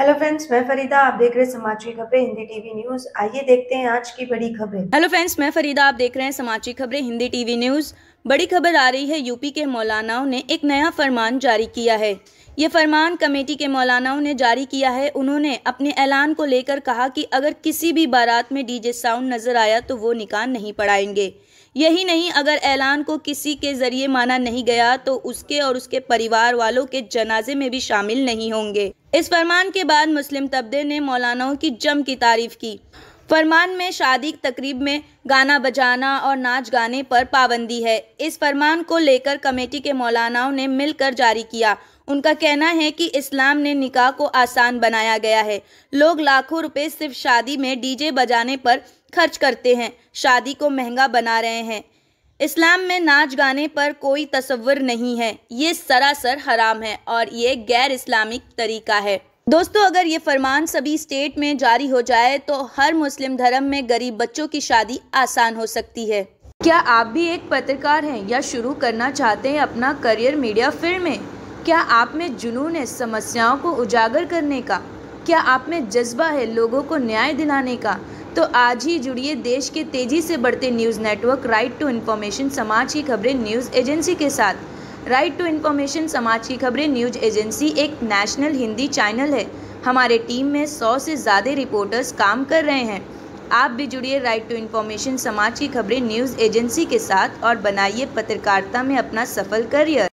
hello friends मैं फरीदा आप देख रहे हैं समाची खबरें हिंदी टीवी न्यूज आइए देखते हैं आज की बड़ी खबरें हेलो फ्रेंड्स मैं फरीदा आप देख रहे हैं समाची खबरें हिंदी टीवी न्यूज बड़ी खबर आ रही है यूपी के मौलानाओं ने एक नया फरमान जारी किया है ये फरमान कमेटी के मौलानाओं ने जारी किया है उन्होंने अपने ऐलान को लेकर कहा कि अगर किसी भी बारात में डीजे साउंड नज़र आया तो वो निकाह नहीं पढ़ाएंगे यही नहीं अगर ऐलान को किसी के ज़रिए माना नहीं गया तो उसके और उसके परिवार वालों के जनाजे में भी शामिल नहीं होंगे इस फरमान के बाद मुस्लिम तबदे ने मौलानाओं की जम की तारीफ की फरमान में शादी तकरीब में गाना बजाना और नाच गाने पर पाबंदी है इस फरमान को लेकर कमेटी के मौलानाओं ने मिलकर जारी किया उनका कहना है कि इस्लाम ने निकाह को आसान बनाया गया है लोग लाखों रुपए सिर्फ शादी में डीजे बजाने पर खर्च करते हैं शादी को महंगा बना रहे हैं इस्लाम में नाच गाने पर कोई तस्वुर नहीं है ये सरासर हराम है और ये गैर इस्लामिक तरीका है दोस्तों अगर ये फरमान सभी स्टेट में जारी हो जाए तो हर मुस्लिम धर्म में गरीब बच्चों की शादी आसान हो सकती है क्या आप भी एक पत्रकार हैं या शुरू करना चाहते हैं अपना करियर मीडिया फील्ड में क्या आप में जुनून है समस्याओं को उजागर करने का क्या आप में जज्बा है लोगों को न्याय दिलाने का तो आज ही जुड़िए देश के तेज़ी से बढ़ते news network right to information समाज की खबरें न्यूज़ एजेंसी के साथ राइट टू इन्फॉर्मेशन समाज की खबरें न्यूज एजेंसी एक नेशनल हिंदी चैनल है हमारे टीम में सौ से ज़्यादा रिपोर्टर्स काम कर रहे हैं आप भी जुड़िए राइट टू इन्फॉर्मेशन समाज की खबरें न्यूज़ एजेंसी के साथ और बनाइए पत्रकारिता में अपना सफल करियर